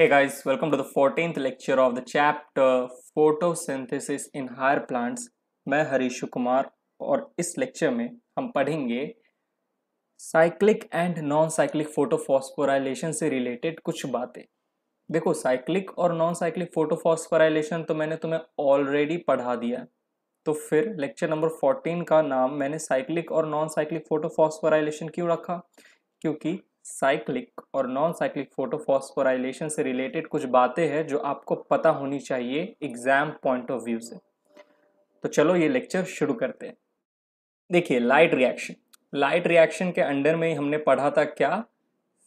Hey guys, welcome to the 14th lecture of the chapter photosynthesis in higher plants मैं हरीश कुमार और इस lecture में हम पढ़ेंगे cyclic and non cyclic photophosphorylation से रिलेटेड कुछ बातें देखो साइक्लिक और नॉन साइक्लिक फोटोफॉस्फोराइलेशन तो मैंने तुम्हें ऑलरेडी पढ़ा दिया तो फिर लेक्चर नंबर 14 का नाम मैंने साइक्लिक और नॉन साइक्लिक फोटोफॉस्फोराइलेशन क्यों रखा क्योंकि साइक्लिक और नॉन साइक्लिक फोटोफॉस्फोराइलेशन से रिलेटेड कुछ बातें हैं जो आपको पता होनी चाहिए एग्जाम पॉइंट ऑफ व्यू से तो चलो ये लेक्चर शुरू करते हैं देखिए लाइट रिएक्शन लाइट रिएक्शन के अंडर में ही हमने पढ़ा था क्या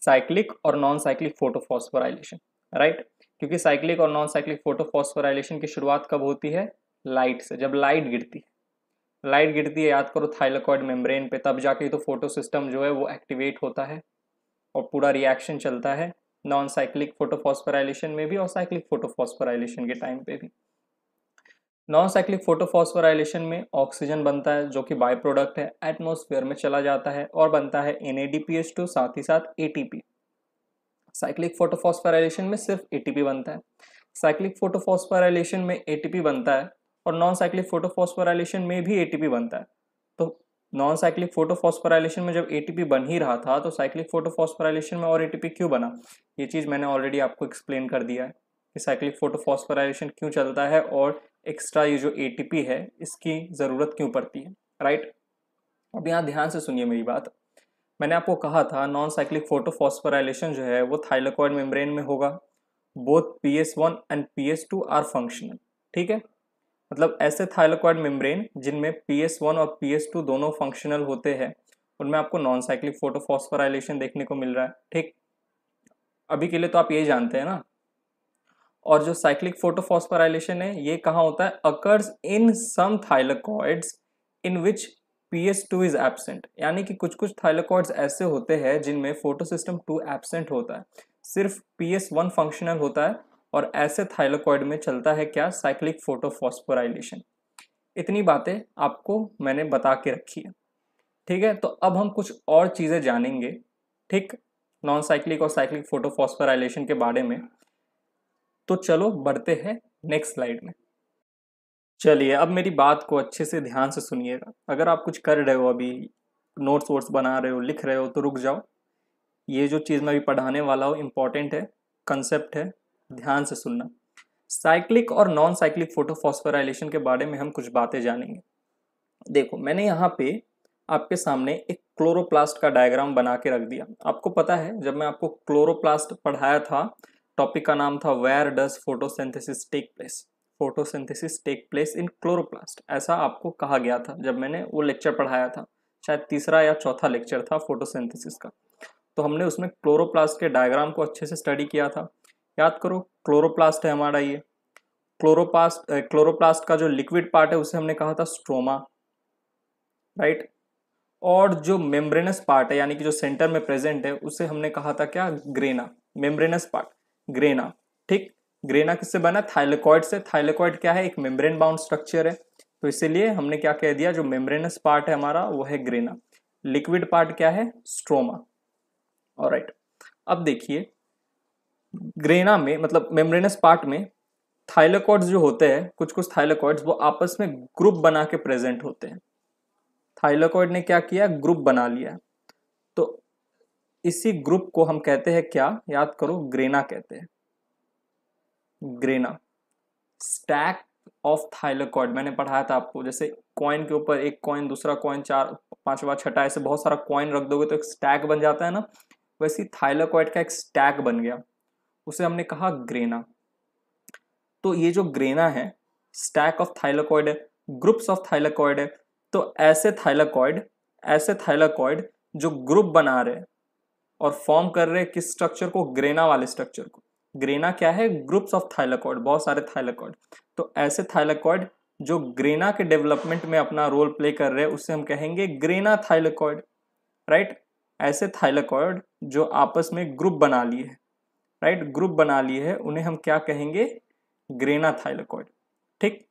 साइक्लिक और नॉन साइक्लिक फोटोफॉस्फोराइलेशन राइट क्योंकि साइक्लिक और नॉन साइक्लिक फोटोफॉस्फोराइलेशन की शुरुआत कब होती है लाइट से जब लाइट गिरती है लाइट गिरती है याद करो थाइलाकॉइड मेम्ब्रेन पे तब जाके तो फोटो सिस्टम जो है वो एक्टिवेट होता है और पूरा रिएक्शन चलता है नॉन साइक्लिक फोटोफॉस्फोराइलेशन में भी और साइक्लिक फोटोफॉस्फोराइलेशन के टाइम पे भी नॉन साइक्लिक फोटोफॉस्फोराइलेशन में ऑक्सीजन बनता है जो कि बाय प्रोडक्ट है एटमोस्फेयर में चला जाता है और बनता है एन साथ ही साथ ए साइक्लिक फोटोफॉस्फोराइलेशन में सिर्फ ए बनता है साइक्लिक फोटोफॉस्फोराइलेशन में ए बनता है और नॉन साइक्लिक फोटोफॉस्फोराइलेशन में भी ए बनता है नॉन साइक्लिक फोटोफॉस्फोराइलेशन में जब एटीपी बन ही रहा था तो साइक्लिक फोटोफॉस्फोराइलेशन में और एटीपी क्यों बना ये चीज़ मैंने ऑलरेडी आपको एक्सप्लेन कर दिया है कि साइक्लिक फोटोफॉस्फोराइलेशन क्यों चलता है और एक्स्ट्रा ये जो एटीपी है इसकी ज़रूरत क्यों पड़ती है राइट अब यहाँ ध्यान से सुनिए मेरी बात मैंने आपको कहा था नॉन साइक्लिक फोटोफॉस्फोराइलेशन जो है वो थाइलोकॉइड मेम्ब्रेन में होगा both P S one and P S two are functional ठीक है मतलब ऐसे थाइलोकॉइड मेम्ब्रेन जिनमें पी एस वन और पी एस टू दोनों फंक्शनल होते हैं उनमें आपको नॉन साइक्लिक फोटोफॉस्फोराइलेशन देखने को मिल रहा है ठीक अभी के लिए तो आप ये जानते हैं ना और जो साइक्लिक फोटोफॉस्फोराइलेशन है ये कहाँ होता है occurs in some thylakoids in which P S two is absent यानी कि कुछ कुछ थाइलोकॉइड्स ऐसे होते हैं जिनमें फोटो सिस्टम टू एबसेंट होता है सिर्फ पी एस वन फंक्शनल होता है और ऐसे थाइलोकॉइड में चलता है क्या साइक्लिक फोटोफॉस्फोराइलेशन इतनी बातें आपको मैंने बता के रखी है ठीक है तो अब हम कुछ और चीज़ें जानेंगे ठीक नॉन साइक्लिक और साइक्लिक फोटोफॉस्फोराइलेशन के बारे में तो चलो बढ़ते हैं नेक्स्ट स्लाइड में चलिए अब मेरी बात को अच्छे से ध्यान से सुनिएगा अगर आप कुछ कर रहे हो अभी नोट्स वोट्स बना रहे हो लिख रहे हो तो रुक जाओ ये जो चीज़ मैं अभी पढ़ाने वाला हूँ इम्पॉर्टेंट है कंसेप्ट है ध्यान से सुनना साइक्लिक और नॉन साइक्लिक फोटोफॉस्फोराइलेशन के बारे में हम कुछ बातें जानेंगे देखो मैंने यहाँ पे आपके सामने एक क्लोरोप्लास्ट का डायग्राम बना के रख दिया आपको पता है जब मैं आपको क्लोरोप्लास्ट पढ़ाया था टॉपिक का नाम था where does photosynthesis take place photosynthesis take place in chloroplast ऐसा आपको कहा गया था जब मैंने वो लेक्चर पढ़ाया था शायद तीसरा या चौथा लेक्चर था फोटोसेंथेसिस का तो हमने उसमें क्लोरोप्लास्ट के डायग्राम को अच्छे से स्टडी किया था याद करो क्लोरोप्लास्ट है हमारा ये क्लोरोप्लास्ट क्लोरोप्लास्ट का जो लिक्विड पार्ट है उसे हमने कहा था स्ट्रोमा राइट और जो मेम्ब्रेनस पार्ट है यानी कि जो सेंटर में प्रेजेंट है उसे हमने कहा था क्या ग्रेना मेम्ब्रेनस पार्ट ग्रेना ठीक ग्रेना किससे बना थाइलेकॉइड से थाइलेकॉइड क्या है एक मेम्ब्रेन बाउंड स्ट्रक्चर है तो इसीलिए हमने क्या कह दिया जो मेम्ब्रेनस पार्ट है हमारा वो है ग्रेना लिक्विड पार्ट क्या है स्ट्रोमा और अब देखिए ग्रेना में मतलब मेम्ब्रेनस पार्ट में थाइलोकॉड्स जो होते हैं कुछ कुछ थाइलोकॉड्स वो आपस में ग्रुप बना के प्रेजेंट होते हैं थाइलोकॉइड ने क्या किया ग्रुप बना लिया तो इसी ग्रुप को हम कहते हैं क्या याद करो ग्रेना कहते हैं ग्रेना स्टैक ऑफ थाइलाकॉइड मैंने पढ़ाया था आपको जैसे कॉइन के ऊपर एक कॉइन दूसरा कॉइन चार पांचवा छठा ऐसे बहुत सारा कॉइन रख दोगे तो एक स्टैक बन जाता है ना वैसे थाइलोकॉइड का एक स्टैक बन गया उसे हमने कहा ग्रेना तो ये जो ग्रेना है स्टैक ऑफ थाइलाकॉइड है ग्रुप्स ऑफ थाइलाकॉइड है तो ऐसे थाइलाकॉइड ऐसे थाइलाकॉइड जो ग्रुप बना रहे और फॉर्म कर रहे किस स्ट्रक्चर को ग्रेना वाले स्ट्रक्चर को ग्रेना क्या है ग्रुप्स ऑफ थाइलाकॉइड बहुत सारे थाइलाकॉइड तो ऐसे थाइलाकॉइड जो ग्रेना के डेवलपमेंट में अपना रोल प्ले कर रहे हैं उससे हम कहेंगे ग्रेना थाइलाकॉइड राइट ऐसे थाइलाकॉइड जो आपस में ग्रुप बना लिए राइट ग्रुप बना लिए है उन्हें हम क्या कहेंगे ग्रेना थाइलोकॉइड ठीक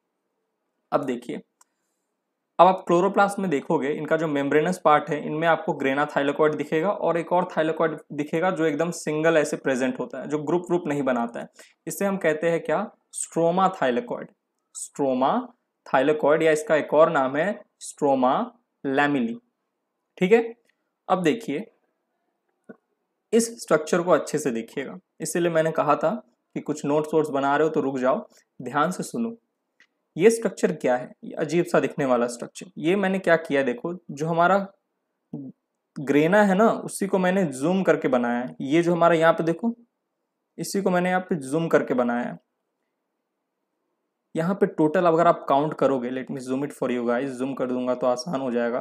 अब देखिए अब आप क्लोरोप्लास्ट में देखोगे इनका जो मेम्ब्रेनस पार्ट है इनमें आपको ग्रेना थाइलोकॉइड दिखेगा और एक और थाइलोकॉइड दिखेगा जो एकदम सिंगल ऐसे प्रेजेंट होता है जो ग्रुप ग्रुप नहीं बनाता है इसे हम कहते हैं क्या स्ट्रोमा थाइलोकॉइड स्ट्रोमा थाइलोकॉइड या इसका एक और नाम है स्ट्रोमा लैमिली ठीक है अब देखिए इस स्ट्रक्चर को अच्छे से देखिएगा इसीलिए मैंने कहा था कि कुछ नोट्स वोट्स बना रहे हो तो रुक जाओ ध्यान से सुनो ये स्ट्रक्चर क्या है ये अजीब सा दिखने वाला स्ट्रक्चर ये मैंने क्या किया देखो जो हमारा ग्रेना है ना उसी को मैंने जूम करके बनाया है ये जो हमारा यहाँ पे देखो इसी को मैंने यहाँ पे जूम करके बनाया है यहाँ पे टोटल अगर आप काउंट करोगे let me zoom it for you guys zoom कर दूंगा तो आसान हो जाएगा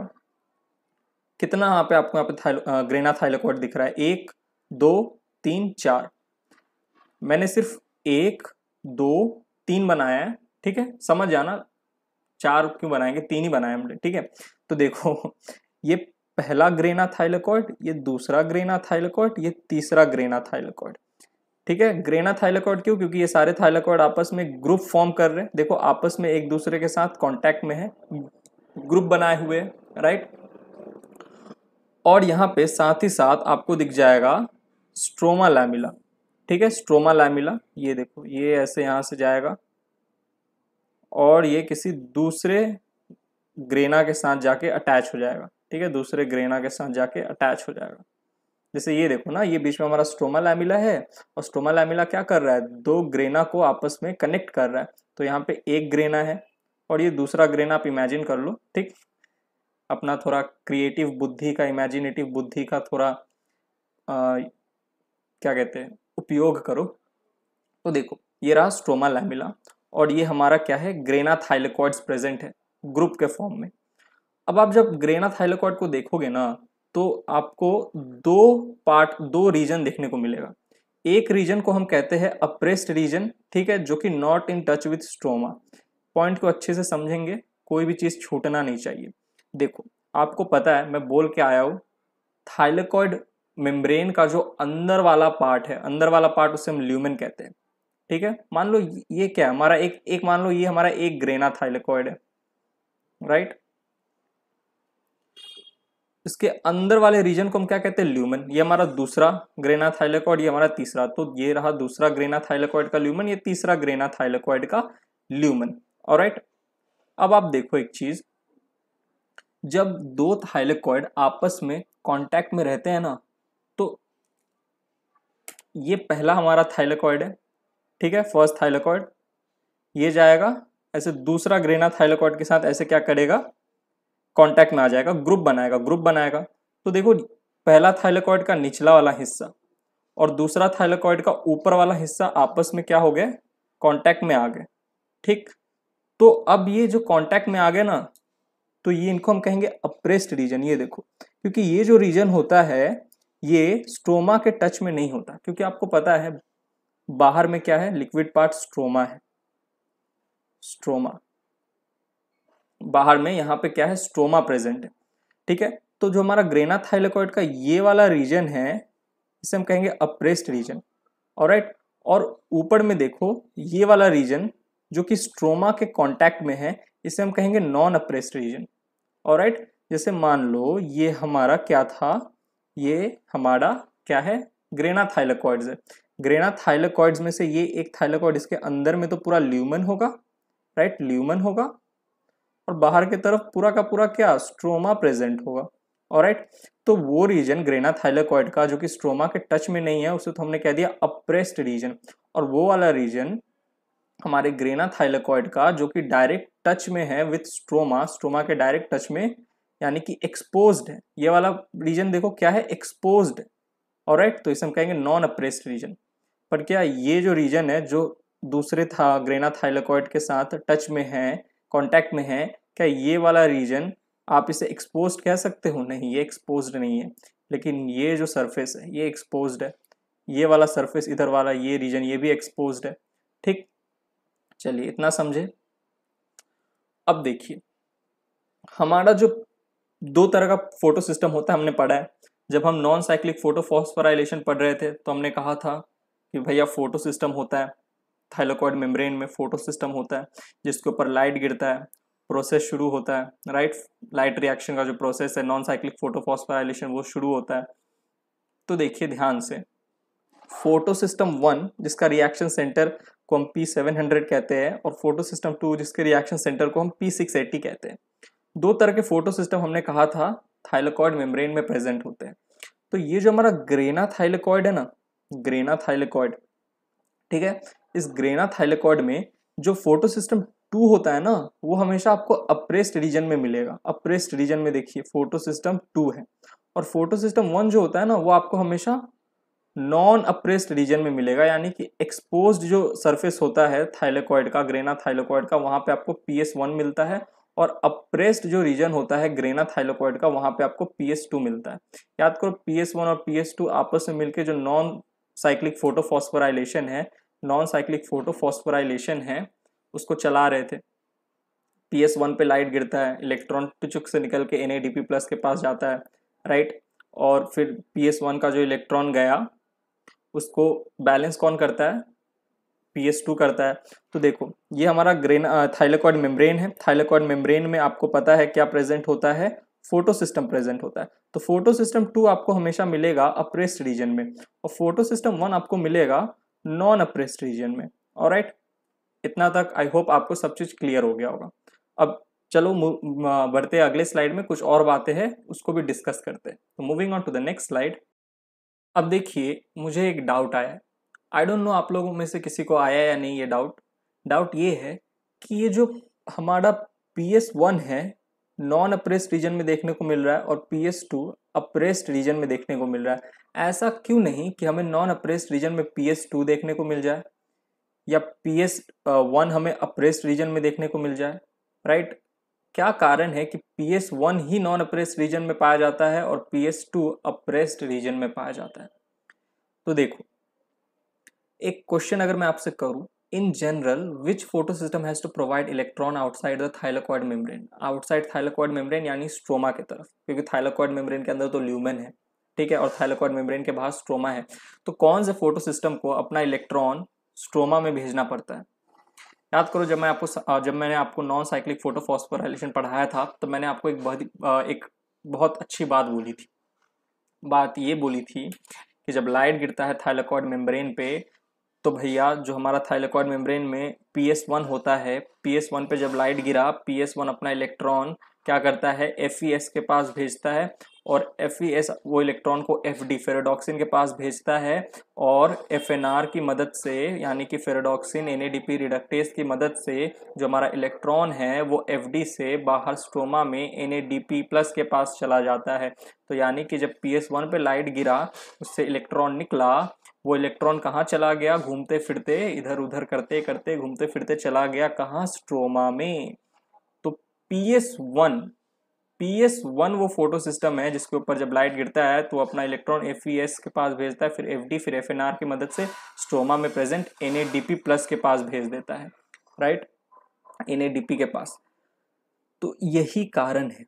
कितना यहाँ पे आपको यहाँ पे ग्रेना थाइलोकॉट दिख रहा है एक दो तीन चार मैंने सिर्फ एक दो तीन बनाया है ठीक है समझ जाना चार क्यों बनाएंगे तीन ही बनाए हमने ठीक है तो देखो ये पहला ग्रेना थाइलेकॉइड ये दूसरा ग्रेना थाइलेकॉइड ये तीसरा ग्रेना थाइलेकॉइड ठीक है ग्रेना थाइलेकॉइड क्यों क्योंकि ये सारे थाइलेकॉइड आपस में ग्रुप फॉर्म कर रहे हैं देखो आपस में एक दूसरे के साथ कॉन्टेक्ट में है ग्रुप बनाए हुए राइट और यहाँ पे साथ ही साथ आपको दिख जाएगा स्ट्रोमा लैमिला ठीक है स्ट्रोमा लैमिला ये देखो ये ऐसे यहाँ से जाएगा और ये किसी दूसरे ग्रेना के साथ जाके अटैच हो जाएगा ठीक है दूसरे ग्रेना के साथ जाके अटैच हो जाएगा जैसे ये देखो ना ये बीच में हमारा स्ट्रोमा लैमिला है और स्ट्रोमा लैमिला क्या कर रहा है दो ग्रेना को आपस में कनेक्ट कर रहा है तो यहाँ पे एक ग्रेना है और ये दूसरा ग्रेना आप इमेजिन कर लो ठीक अपना थोड़ा क्रिएटिव बुद्धि का इमेजिनेटिव बुद्धि का थोड़ा आ, क्या कहते हैं उपयोग करो तो देखो ये रहा स्ट्रोमा लैमिला और ये हमारा क्या है ग्रेना थाइलेकॉइड्स प्रेजेंट है ग्रुप के फॉर्म में अब आप जब ग्रेना थाइलेकॉइड को देखोगे ना तो आपको दो पार्ट दो रीजन देखने को मिलेगा एक रीजन को हम कहते हैं अप्रेस्ड रीजन ठीक है जो कि not in touch with stroma point को अच्छे से समझेंगे कोई भी चीज़ छूटना नहीं चाहिए देखो आपको पता है मैं बोल के आया हूँ थाइलेकॉइड मेम्ब्रेन का जो अंदर वाला पार्ट है अंदर वाला पार्ट उसे हम ल्यूमेन कहते हैं ठीक है मान लो ये क्या है हमारा एक एक मान लो ये हमारा एक ग्रेना थाइलेकॉइड है राइट इसके अंदर वाले रीजन को हम क्या कहते हैं ल्यूमन ये हमारा दूसरा ग्रेना थाइलेकॉइड ये हमारा तीसरा तो ये रहा दूसरा ग्रेना थाइलेकॉइड का ल्यूमन ये तीसरा ग्रेना थाइलेकॉइड का ल्यूमन और right? अब आप देखो एक चीज जब दो थाइलेकॉइड आपस में कांटेक्ट में रहते हैं ना ये पहला हमारा थाइलेकॉइड है ठीक है फर्स्ट थाइलेकॉइड ये जाएगा ऐसे दूसरा ग्रेना थाइलेकॉइड के साथ ऐसे क्या करेगा कॉन्टैक्ट में आ जाएगा ग्रुप बनाएगा ग्रुप बनाएगा तो देखो पहला थाइलेकॉइड का निचला वाला हिस्सा और दूसरा थाइलेकॉइड का ऊपर वाला हिस्सा आपस में क्या हो गया कॉन्टैक्ट में आ गए ठीक तो अब ये जो कॉन्टैक्ट में आ गए ना तो ये इनको हम कहेंगे अप्रेस्ड रीजन ये देखो क्योंकि ये जो रीजन होता है ये स्ट्रोमा के टच में नहीं होता क्योंकि आपको पता है बाहर में क्या है लिक्विड पार्ट स्ट्रोमा है स्ट्रोमा बाहर में यहां पे क्या है स्ट्रोमा प्रेजेंट है ठीक है तो जो हमारा ग्रेना थाइलेकॉइड का ये वाला रीजन है इसे हम कहेंगे अप्रेस्ड रीजन और राइट और ऊपर में देखो ये वाला रीजन जो कि स्ट्रोमा के कॉन्टेक्ट में है इसे हम कहेंगे नॉन अप्रेस्ड रीजन और राइट जैसे मान लो ये हमारा क्या था ये हमारा क्या है ग्रेना थाइलाकॉइड्स है ग्रेना थाइलाकॉइड्स में से ये एक थाइलाकॉइड इसके अंदर में तो पूरा ल्यूमन होगा राइट ल्यूमन होगा और बाहर के तरफ पूरा का पूरा क्या स्ट्रोमा प्रेजेंट होगा और राइट तो वो रीजन ग्रेना थाइलाकॉइड का जो कि स्ट्रोमा के टच में नहीं है उसे तो हमने कह दिया अप्रेस्ड रीजन और वो वाला रीजन हमारे ग्रेना थाइलाकॉइड का जो कि डायरेक्ट टच में है विथ स्ट्रोमा स्ट्रोमा के डायरेक्ट टच में यानी कि एक्सपोज्ड है ये वाला रीजन देखो क्या है एक्सपोज्ड और राइट तो इसे हम कहेंगे नॉन अप्रेस्ड रीजन पर क्या ये जो रीजन है जो दूसरे था ग्रेना थाइलाकॉइड के साथ टच में है कॉन्टैक्ट में है क्या ये वाला रीजन आप इसे एक्सपोज कह सकते हो नहीं ये एक्सपोज नहीं है लेकिन ये जो सरफेस है ये एक्सपोज है ये वाला सरफेस इधर वाला ये रीजन ये भी एक्सपोज है ठीक चलिए इतना समझे अब देखिए हमारा जो दो तरह का फोटो सिस्टम होता है हमने पढ़ा है जब हम नॉन साइक्लिक फोटो फॉस्फराइलेशन पढ़ रहे थे तो हमने कहा था कि भैया फोटो सिस्टम होता है थाइलोकॉइड मेम्ब्रेन में फोटो सिस्टम होता है जिसके ऊपर लाइट गिरता है प्रोसेस शुरू होता है राइट लाइट रिएक्शन का जो प्रोसेस है नॉन साइक्लिक फॉस्फराइलेशन वो शुरू होता है तो देखिए ध्यान से फोटो सिस्टम वन जिसका रिएक्शन सेंटर को हम पी सेवन हंड्रेड कहते हैं और फोटो सिस्टम टू जिसके रिएक्शन सेंटर को हम पी सिक्स एट्टी कहते हैं दो तरह के फोटो सिस्टम हमने कहा था थाइलाकॉइड मेम्ब्रेन में प्रेजेंट होते हैं तो ये जो हमारा ग्रेना थाइलाकॉइड है ना ग्रेना थाइलाकॉइड ठीक है इस ग्रेना थाइलाकॉइड में जो फोटो सिस्टम टू होता है ना वो हमेशा आपको अप्रेस्ड रीजन में मिलेगा अप्रेस्ड रीजन में देखिए फोटो सिस्टम टू है और फोटो सिस्टम वन जो होता है ना वो आपको हमेशा नॉन अप्रेस्ड रीजन में मिलेगा यानी कि एक्सपोज जो सरफेस होता है थाइलेकॉइड का ग्रेना थाइलेकॉइड का वहाँ पे आपको पी एस वन मिलता है और अप्रेस्ड जो रीजन होता है ग्रेना थाइलोकॉइड का वहां पे आपको पी टू मिलता है याद करो पी वन और पी टू आपस में मिलके जो नॉन साइक्लिक फोटोफॉस्फोराइलेशन है नॉन साइक्लिक फोटोफॉस्फोराइलेशन है उसको चला रहे थे पी एस वन पे लाइट गिरता है इलेक्ट्रॉन टुचुक से निकल के N A D P plus के पास जाता है राइट और फिर पी एस वन का जो इलेक्ट्रॉन गया उसको बैलेंस कौन करता है पी करता है तो देखो ये हमारा ग्रेन थाइलाकॉइड मेम्ब्रेन है थाइलाकॉइड मेम्ब्रेन में आपको पता है क्या प्रेजेंट होता है फोटो सिस्टम प्रेजेंट होता है तो फोटो सिस्टम टू आपको हमेशा मिलेगा अप्रेस्ड रीजन में और फोटो सिस्टम वन आपको मिलेगा नॉन अप्रेस्ड रीजन में और right? इतना तक आई होप आपको सब चीज़ क्लियर हो गया होगा अब चलो बढ़ते अगले स्लाइड में कुछ और बातें हैं उसको भी डिस्कस करते हैं तो moving on to the next slide अब देखिए मुझे एक डाउट आया आई डोंट नो आप लोगों में से किसी को आया या नहीं ये डाउट डाउट ये है कि ये जो हमारा पी एस वन है नॉन अप्रेस्ड रीजन में देखने को मिल रहा है और P S two appressed region में देखने को मिल रहा है ऐसा क्यों नहीं कि हमें नॉन अप्रेस्ड रीजन में पी एस टू देखने को मिल जाए या पी एस वन हमें अप्रेस्ड रीजन में देखने को मिल जाए राइट क्या कारण है कि पी एस वन ही नॉन अप्रेस्ड रीजन में पाया जाता है और P S two appressed region में पाया जाता है तो देखो एक क्वेश्चन अगर मैं आपसे करूं in general which photo system has to provide electron outside the thylakoid membrane outside thylakoid membrane यानी स्ट्रोमा की तरफ क्योंकि थाइलाकॉइड मेम्ब्रेन के अंदर तो ल्यूमेन है ठीक है और थाइलाकॉइड मेम्ब्रेन के बाहर स्ट्रोमा है तो कौन से फोटो सिस्टम को अपना इलेक्ट्रॉन स्ट्रोमा में भेजना पड़ता है याद करो जब मैं आपको जब मैंने आपको नॉन साइक्लिक फोटोफॉस्फोराइलेशन पढ़ाया था तो मैंने आपको एक बहुत एक बहुत अच्छी बात बोली थी बात ये बोली थी कि जब लाइट गिरता है थाइलाकॉइड मेम्ब्रेन पे तो भैया जो हमारा थाइलेकॉइड मेम्ब्रेन में पी एस वन होता है पी एस वन पर जब लाइट गिरा पी एस वन अपना इलेक्ट्रॉन क्या करता है एफ ई एस के पास भेजता है और एफ ई एस वो इलेक्ट्रॉन को एफ डी फेरोडॉक्सिन के पास भेजता है और एफ एन आर की मदद से यानी कि ferredoxin N A D P reductase की मदद से जो हमारा इलेक्ट्रॉन है वो एफ डी से बाहर स्ट्रोमा में N A D P plus के पास चला जाता है तो यानी कि जब पी एस वन पर लाइट गिरा उससे इलेक्ट्रॉन निकला वो इलेक्ट्रॉन कहाँ चला गया घूमते फिरते इधर उधर करते करते घूमते फिरते चला गया कहाँ स्ट्रोमा में तो P S one P S one वो फोटो सिस्टम है जिसके ऊपर जब लाइट गिरता है तो अपना इलेक्ट्रॉन एफ एस के पास भेजता है फिर एफ डी फिर एफ एन आर की मदद से स्ट्रोमा में present N A D P plus के पास भेज देता है राइट एन के पास तो यही कारण है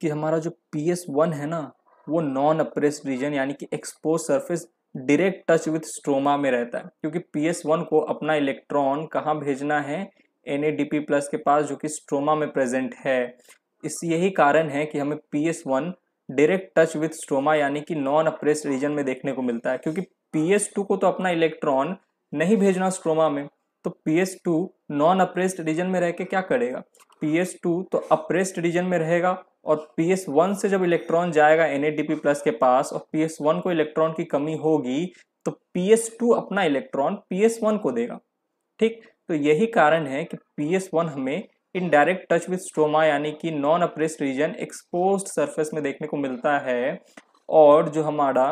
कि हमारा जो पी एस वन है ना वो नॉन अप्रेस रीजन यानी कि expose surface direct touch with stroma में रहता है क्योंकि पी एस वन को अपना इलेक्ट्रॉन कहाँ भेजना है N A D P plus के पास जो कि स्ट्रोमा में प्रेजेंट है इस यही कारण है कि हमें P S one direct touch with stroma यानी कि नॉन अप्रेस्ड रीजन में देखने को मिलता है क्योंकि पी एस टू को तो अपना इलेक्ट्रॉन नहीं भेजना स्ट्रोमा में तो P S two non appressed region में रह के क्या करेगा पी एस टू तो अप्रेस्ड रीजन में रहेगा और पी एस वन से जब इलेक्ट्रॉन जाएगा N A D P plus के पास और पी एस वन को इलेक्ट्रॉन की कमी होगी तो पी एस टू अपना इलेक्ट्रॉन पी एस वन को देगा ठीक तो यही कारण है कि पी एस वन हमें in direct touch with stroma यानी कि non appressed region expose surface में देखने को मिलता है और जो हमारा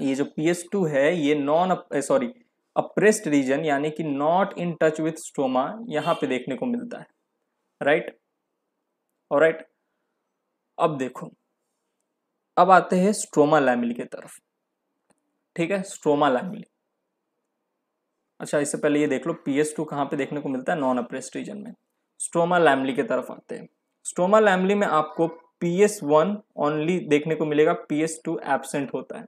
ये जो पी टू है ये नॉन सॉरी अप्रेस्ड रीजन यानी कि not in touch with stroma यहाँ पे देखने को मिलता है राइट और राइट अब देखो अब आते हैं स्ट्रोमा लैमिली की तरफ ठीक है स्ट्रोमा लैमिली अच्छा इससे पहले ये देख लो पी एस टू कहाँ पे देखने को मिलता है नॉन अप्रेस्ड रीजन में स्टोमा लैमली की तरफ आते हैं स्टोमा लैमली में आपको पी एस वन ओनली देखने को मिलेगा पी एस टू एबसेंट होता है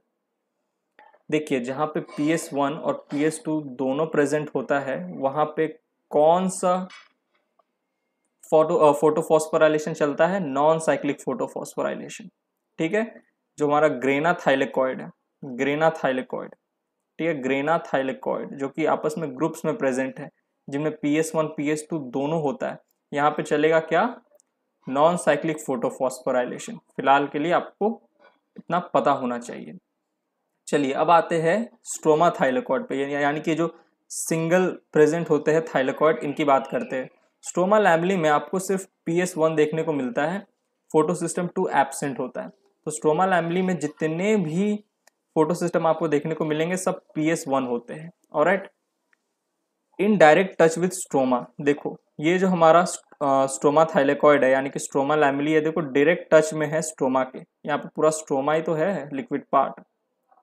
देखिए जहाँ पे पी एस वन और पी एस टू दोनों प्रेजेंट होता है वहाँ पे कौन सा फोटो फोटोफॉस्फोराइलेशन चलता है नॉन साइक्लिक फोटोफॉस्फोराइलेशन ठीक है जो हमारा ग्रेना थाइलेकॉइड है ग्रेना थाइलेकॉइड ठीक है ग्रेना थाइलेकॉइड जो कि आपस में ग्रुप्स में प्रेजेंट है जिनमें P S one P S two दोनों होता है यहाँ पे चलेगा क्या नॉन साइक्लिक फोटोफॉस्फोराइलेशन फिलहाल के लिए आपको इतना पता होना चाहिए चलिए अब आते हैं स्ट्रोमा थाइलेकॉइड पे यानी कि जो सिंगल प्रेजेंट होते हैं थाइलेकॉइड इनकी बात करते हैं स्ट्रोमा लैमली में आपको सिर्फ पी एस वन देखने को मिलता है फोटो सिस्टम टू एबसेंट होता है तो स्ट्रोमा लैमली में जितने भी फोटो सिस्टम आपको देखने को मिलेंगे सब पी एस वन होते हैं और right in direct touch with stroma देखो ये जो हमारा स्ट्रोमा थाइलेकॉइड है यानी कि स्ट्रोमा लैमिली है देखो डायरेक्ट टच में है स्ट्रोमा के यहाँ पे पूरा स्ट्रोमा ही तो है लिक्विड पार्ट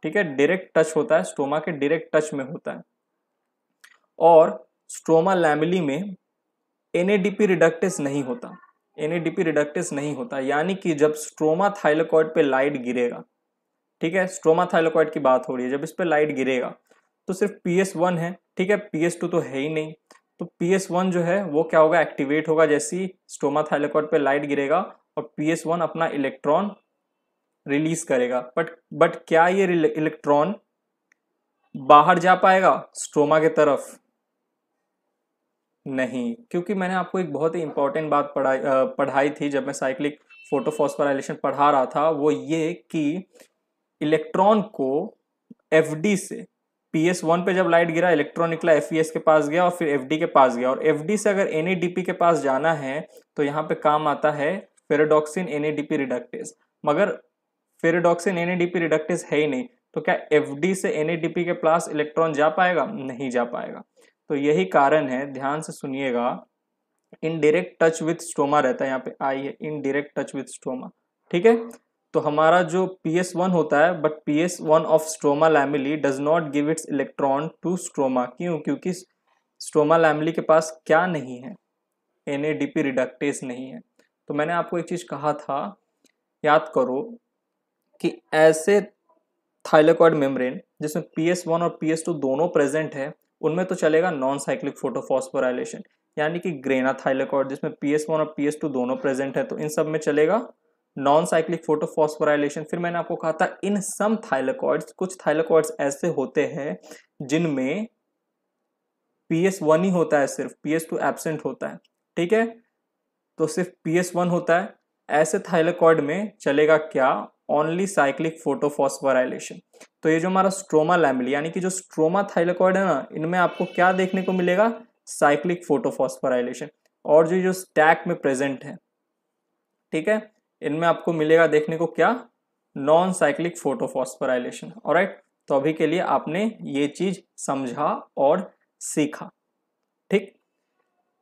ठीक है डायरेक्ट टच होता है स्ट्रोमा के डायरेक्ट टच में होता है और स्ट्रोमा लैमिली में एन रिडक्टेस नहीं होता एन रिडक्टेस नहीं होता यानी कि जब स्ट्रोमा थाइलेकॉइड पर लाइट गिरेगा ठीक है स्ट्रोमा थाइलोकॉइड की बात हो रही है जब इस पर लाइट गिरेगा तो सिर्फ पी एस वन है ठीक है पी एस टू तो है ही नहीं तो पी एस वन जो है वो क्या होगा एक्टिवेट होगा जैसी स्टोमा थाइलेकॉड पे लाइट गिरेगा और पी एस वन अपना इलेक्ट्रॉन रिलीज करेगा बट बट क्या ये इलेक्ट्रॉन बाहर जा पाएगा स्ट्रोमा के तरफ नहीं क्योंकि मैंने आपको एक बहुत ही इंपॉर्टेंट बात पढ़ाई पढ़ाई थी जब मैं साइक्लिक फोटोफॉस्फोराइलेशन पढ़ा रहा था वो ये कि इलेक्ट्रॉन को एफ से पी एस वन पे जब लाइट गिरा इलेक्ट्रॉन निकला एफ ई एस के पास गया और फिर एफ डी के पास गया और एफ डी से अगर एन डी पी के पास जाना है तो यहाँ पे काम आता है ferredoxin N E D P reductase मगर ferredoxin N E D P reductase है ही नहीं तो क्या एफ डी से एन डी पी के पास इलेक्ट्रॉन जा पाएगा नहीं जा पाएगा तो यही कारण है ध्यान से सुनिएगा इनडायरेक्ट टच विथ स्टोमा रहता है यहाँ पे आई है इनडायरेक्ट टच विथ स्टोमा ठीक है तो हमारा जो पी एस वन होता है but P S one of stroma lamellae does not give its electron to stroma क्यों क्योंकि स्ट्रोमा लैमिली के पास क्या नहीं है N A D P reductase नहीं है तो मैंने आपको एक चीज़ कहा था याद करो कि ऐसे थाइलेकॉइड मेम्ब्रेन जिसमें पी एस वन और पी एस टू दोनों प्रेजेंट है उनमें तो चलेगा नॉन साइक्लिक फोटोफॉस्फोराइलेशन यानी कि ग्रेना थाइलेकॉइड जिसमें पी एस वन और पी एस टू दोनों प्रेजेंट है तो इन सब में चलेगा नॉन साइक्लिक फोटोफॉस्फोराइलेशन फिर मैंने आपको कहा था इन सम थाइलाकॉइड्स कुछ थाइलाकॉइड्स ऐसे होते हैं जिनमें पी एस वन ही होता है सिर्फ पी एस टू एबसेंट होता है ठीक है तो सिर्फ पी एस वन होता है ऐसे थाइलाकॉइड में चलेगा क्या ओनली साइक्लिक फोटोफॉस्फोराइलेशन तो ये जो हमारा स्ट्रोमा लैमिली यानी कि जो स्ट्रोमा थाइलाकॉइड है ना इनमें आपको क्या देखने को मिलेगा साइक्लिक फोटोफॉस्फोराइलेशन और जो जो स्टैक में प्रेजेंट है ठीक है इनमें आपको मिलेगा देखने को क्या नॉन साइक्लिक फोटोफॉस्फोराइलेशन और तो अभी के लिए आपने ये चीज समझा और सीखा ठीक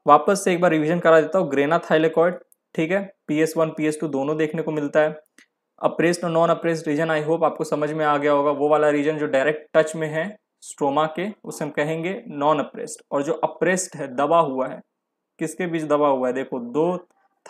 वापस से एक बार रिवीजन करा देता हूँ ग्रेना थाइलेकॉइड ठीक है P S one P S two दोनों देखने को मिलता है अप्रेस्ड और non appressed region I hope आपको समझ में आ गया होगा वो वाला रीजन जो डायरेक्ट टच में है स्ट्रोमा के उसे हम कहेंगे नॉन अप्रेस्ड और जो अप्रेस्ड है दबा हुआ है किसके बीच दबा हुआ है देखो दो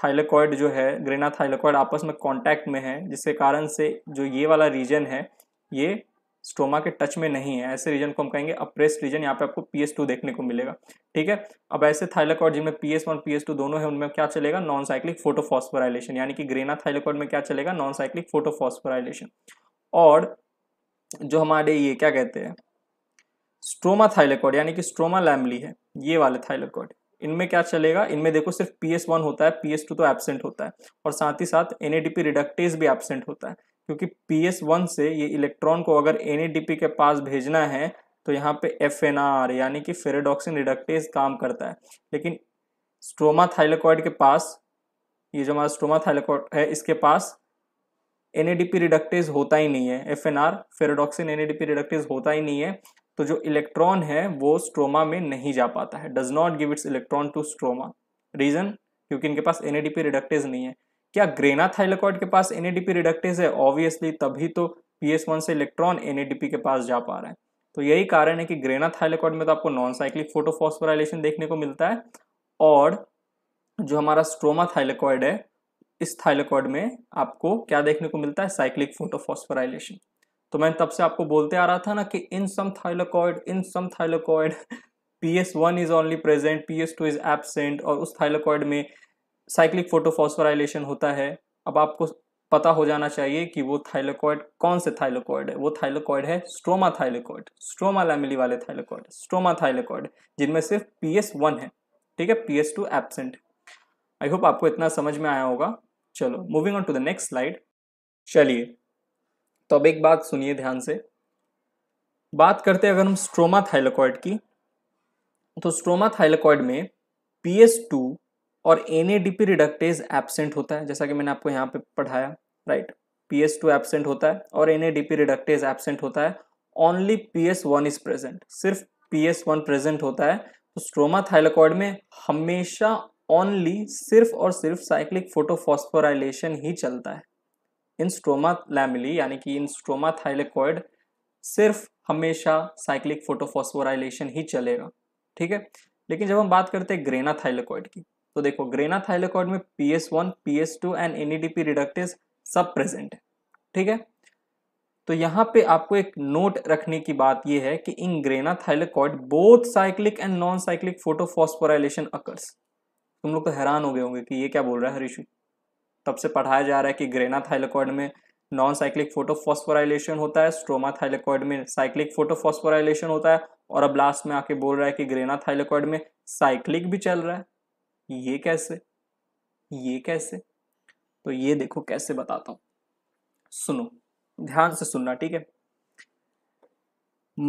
थाइलेकॉयड जो है ग्रेना थाइलेकॉयड आपस में कांटेक्ट में है जिसके कारण से जो ये वाला रीजन है ये स्टोमा के टच में नहीं है ऐसे रीजन को हम कहेंगे अप्रेस रीजन यहाँ पे आपको पी एस टू देखने को मिलेगा ठीक है अब ऐसे थाइलेकॉयड जिनमें P S one P S two दोनों है उनमें क्या चलेगा नॉन साइक्लिक फोटोफॉस्फोराइलेशन यानी कि ग्रेना थाइलेकॉयड में क्या चलेगा नॉन साइक्लिक फोटोफॉस्फोराइलेशन और जो हमारे ये क्या कहते हैं स्ट्रोमा थाइलेकॉइड यानी कि स्ट्रोमा लैमली है ये वाले थाइलेकॉइड इनमें क्या चलेगा इनमें देखो सिर्फ पी एस वन होता है पी एस टू तो एबसेंट होता है और साथ ही साथ N A D P reductase भी एबसेंट होता है क्योंकि पी एस वन से ये इलेक्ट्रॉन को अगर एन ए डी पी के पास भेजना है तो यहाँ पे एफ एन आर यानी कि फेरेडॉक्सिन रिडक्टेज काम करता है लेकिन स्ट्रोमा थाइलेकॉइड के पास ये जो हमारा स्ट्रोमा थाइलेकॉइड है इसके पास एन रिडक्टेज होता ही नहीं है F N R ferredoxin N reductase होता ही नहीं है तो जो इलेक्ट्रॉन है वो स्ट्रोमा में नहीं जा पाता है does not give its electron to stroma region क्योंकि इनके पास एनएडीपी रिडक्टेज नहीं है क्या ग्रेना थाइलोकॉइड के पास एनएडीपी रिडक्टेज है ऑब्वियसली तभी तो पी से इलेक्ट्रॉन एनएडीपी के पास जा पा रहे हैं तो यही कारण है कि ग्रेना थाइलोकॉइड में तो आपको नॉन साइक्लिक फोटोफॉस्फोराइलेशन देखने को मिलता है और जो हमारा स्ट्रोमा थाइलोकॉइड है इस थाइलोकॉइड में आपको क्या देखने को मिलता है साइक्लिक फोटोफॉस्फोराइलेशन तो मैं तब से आपको बोलते आ रहा था ना कि in some thylakoid in some thylakoid P S one is only present P S two is absent और उस थाइलोकॉइड में साइक्लिक फोटोफॉस्फोराइलेशन होता है अब आपको पता हो जाना चाहिए कि वो थाइलोकॉइड कौन से थाइलोकॉइड है वो थाइलोकॉइड है स्ट्रोमा थाइलोकॉइड स्ट्रोमा लैमिली वाले थाइलोकॉइड स्ट्रोमा थाइलोकॉइड जिनमें सिर्फ पी एस वन है ठीक है P S two absent I hope आपको इतना समझ में आया होगा चलो moving on to the next slide चलिए तो अब एक बात सुनिए ध्यान से बात करते हैं अगर हम स्ट्रोमा थाइलोकॉइड की तो स्ट्रोमा थाइलोकॉइड में पी टू और N A D P reductase absent होता है जैसा कि मैंने आपको यहाँ पे पढ़ाया right P S two absent होता है और N A D P reductase absent होता है only P S one is present सिर्फ पी एस वन प्रेजेंट होता है तो स्ट्रोमा थाइलोकॉइड में हमेशा ओनली सिर्फ और सिर्फ साइक्लिक फोटोफॉस्फोराइलेशन ही चलता है इन स्ट्रोमा लैमिली यानी कि इन स्ट्रोमा थाइलेकॉइड सिर्फ हमेशा साइक्लिक फोटोफॉस्फोराइलेशन ही चलेगा ठीक है लेकिन जब हम बात करते हैं ग्रेना थाइलेकॉइड की तो देखो ग्रेना थाइलेकॉइड में P S one P S two and N E D P reductase सब प्रेजेंट है ठीक है तो यहाँ पे आपको एक नोट रखने की बात यह है कि in grana thylakoid both cyclic and non cyclic photophosphorylation occurs तुम लोग तो हैरान हो गए होंगे कि ये क्या बोल रहा है हरीशू तब से पढ़ाया जा रहा है कि ग्रेना थाइलेकॉइड में नॉन साइक्लिक फोटोफॉस्फोराइलेशन होता है स्ट्रोमा थाइलेकॉइड में साइक्लिक फोटोफॉस्फोराइलेशन होता है और अब लास्ट में आके बोल रहा है कि ग्रेना थाइलेकॉइड में साइक्लिक भी चल रहा है ये कैसे ये कैसे तो ये देखो कैसे बताता हूं सुनो ध्यान से सुनना ठीक है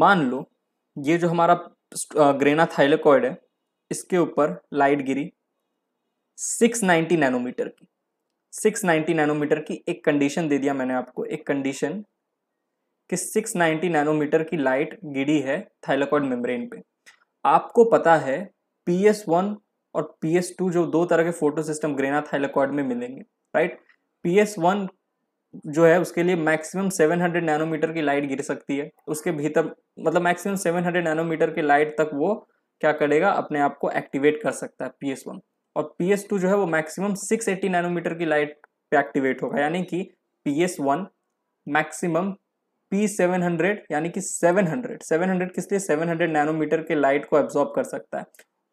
मान लो ये जो हमारा ग्रेना थाइलेकॉइड है इसके ऊपर लाइट गिरी 690 नैनोमीटर की 690 नैनोमीटर की एक कंडीशन दे दिया मैंने आपको एक कंडीशन कि 690 नैनोमीटर की लाइट गिरी है थाइलाकॉइड मेम्ब्रेन पे आपको पता है पी एस वन और पी एस टू जो दो तरह के फोटो सिस्टम ग्रेना थाइलाकॉइड में मिलेंगे राइट पी एस वन जो है उसके लिए मैक्सिमम 700 नैनोमीटर की लाइट गिर सकती है उसके भीतर मतलब मैक्सिमम 700 नैनोमीटर की लाइट तक वो क्या करेगा अपने आप को एक्टिवेट कर सकता है पी एस वन और पी जो है वो मैक्सिमम 680 नैनोमीटर की लाइट पे एक्टिवेट होगा यानी कि P S one maximum P seven hundred यानी कि सेवन हंड्रेड सेवन हंड्रेड किस लिए सेवन हंड्रेड नैनोमीटर के लाइट को एब्जॉर्ब कर सकता है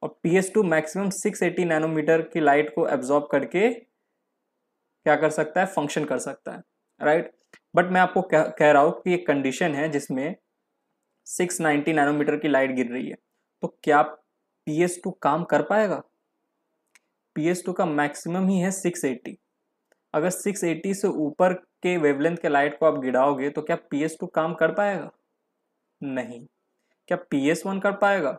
और P S two maximum six eighty nanometer की लाइट को एब्जॉर्ब करके क्या कर सकता है फंक्शन कर सकता है राइट right? बट मैं आपको कह, रहा हूँ कि एक कंडीशन है जिसमें 690 नैनोमीटर की लाइट गिर रही है तो क्या पी एस टू काम कर पाएगा पी एस टू का मैक्सिमम ही है सिक्स एटी अगर सिक्स एटी से ऊपर के वेवलेंथ के लाइट को आप गिराओगे तो क्या पी एस टू काम कर पाएगा नहीं क्या पी एस वन कर पाएगा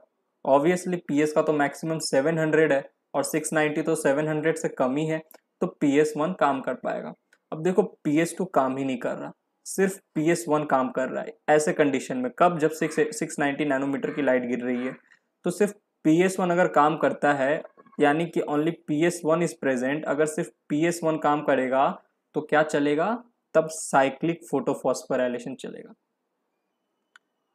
ऑब्वियसली पी एस का तो मैक्सिमम सेवन हंड्रेड है और सिक्स नाइन्टी तो सेवन हंड्रेड से कम ही है तो पी एस वन काम कर पाएगा अब देखो पी एस टू काम ही नहीं कर रहा सिर्फ पी एस वन काम कर रहा है ऐसे कंडीशन में कब जब सिक्स सिक्स नाइन्टी नैनोमीटर की लाइट गिर रही है तो सिर्फ पी एस वन अगर काम करता है यानी कि only P S one is present अगर सिर्फ पी एस वन काम करेगा तो क्या चलेगा तब साइक्लिक फोटोफॉस्फोराइलेशन चलेगा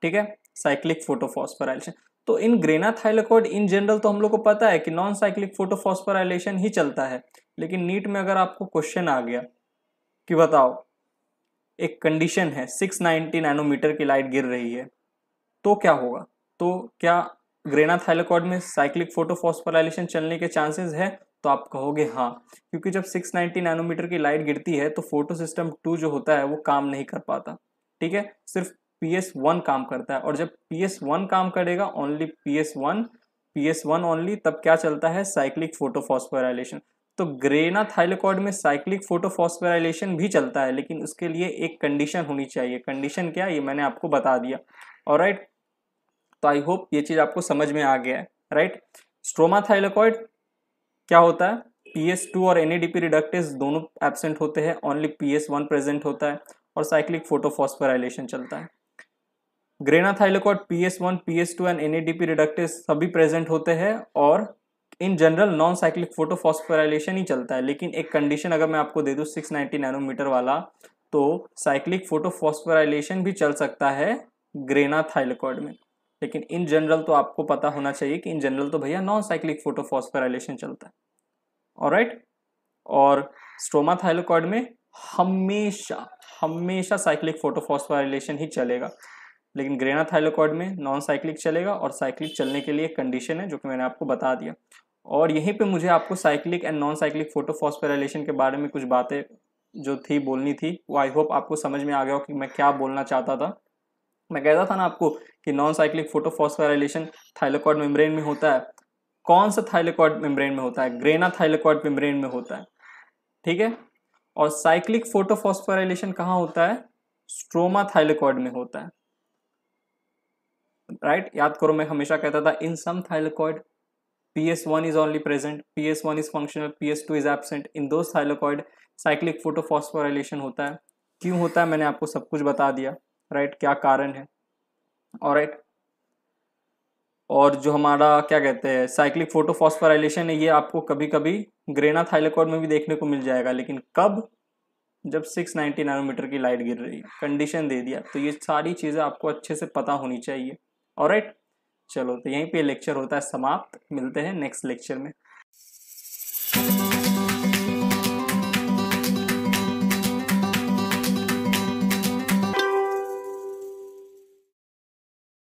ठीक है साइक्लिक फोटोफॉस्फोराइलेशन तो इन ग्रेनाथाइलोकोड इन जनरल तो हम लोग को पता है कि नॉन साइक्लिक फोटोफॉस्फोराइलेशन ही चलता है लेकिन नीट में अगर आपको क्वेश्चन आ गया कि बताओ एक कंडीशन है 690 नैनोमीटर की लाइट गिर रही है तो क्या होगा तो क्या ग्रेना थाइलोकॉड में साइक्लिक फोटोफॉस्फोराइलेशन चलने के चांसेस है तो आप कहोगे हाँ क्योंकि जब 690 नैनोमीटर की लाइट गिरती है तो फोटो सिस्टम टू जो होता है वो काम नहीं कर पाता ठीक है सिर्फ पी एस वन काम करता है और जब पी एस वन काम करेगा only P S one P S one only तब क्या चलता है साइक्लिक फोटोफॉस्फोराइलेशन तो ग्रेना थाइलोकॉड में साइक्लिक फोटोफॉस्फोराइलेशन भी चलता है लेकिन उसके लिए एक कंडीशन होनी चाहिए कंडीशन क्या ये मैंने आपको बता दिया और राइट तो आई होप ये चीज़ आपको समझ में आ गया है राइट स्ट्रोमा थाइलाकॉइड क्या होता है पी और एन रिडक्टेस दोनों एबसेंट होते हैं ओनली पी प्रेजेंट होता है और साइक्लिक फोटोफॉस्फोराइलेशन चलता है grana thylakoid P S one P S two and N A D P reductase सभी प्रेजेंट होते हैं और in general non cyclic photophosphorylation ही चलता है लेकिन एक कंडीशन अगर मैं आपको दे दूँ सिक्स नाइन्टी नैनोमीटर वाला तो साइक्लिक फोटोफॉस्फोराइलेशन भी चल सकता है ग्रेना थाइलोकॉइड में लेकिन इन जनरल तो आपको पता होना चाहिए कि इन जनरल तो भैया नॉन साइक्लिक फोटोफॉस्फोराइलेशन चलता है और राइट और स्ट्रोमा थाइलोकॉइड में हमेशा हमेशा साइक्लिक फोटोफॉस्फोराइलेशन ही चलेगा लेकिन ग्रेना थाइलोकॉइड में नॉन साइक्लिक चलेगा और साइक्लिक चलने के लिए कंडीशन है जो कि मैंने आपको बता दिया और यहीं पे मुझे आपको cyclic and non cyclic photophosphorylation के बारे में कुछ बातें जो थी बोलनी थी वो आई होप आपको समझ में आ गया हो कि मैं क्या बोलना चाहता था मैं कहता था ना आपको कि non cyclic photophosphorylation thylakoid membrane में होता है कौन सा थाइलोकॉड मेम्ब्रेन में होता है ग्रेना थाइलोकॉड मेम्ब्रेन में होता है ठीक है और साइक्लिक फोटोफॉस्फोराइलेशन कहाँ होता है स्ट्रोमा थाइलोकॉड में होता है राइट right? याद करो मैं हमेशा कहता था in some thylakoid P S one is functional P S two is absent in those thylakoid, cyclic photophosphorylation होता है क्यों होता है मैंने आपको सब कुछ बता दिया राइट क्या कारण है और राइट और जो हमारा क्या कहते हैं साइक्लिक फोटोफॉस्फराइलेशन है ये आपको कभी कभी ग्रेना थाइलेकोर में भी देखने को मिल जाएगा लेकिन कब जब 690 नैनोमीटर की लाइट गिर रही है कंडीशन दे दिया तो ये सारी चीज़ें आपको अच्छे से पता होनी चाहिए और राइट चलो तो यहीं पे लेक्चर होता है समाप्त मिलते हैं नेक्स्ट लेक्चर में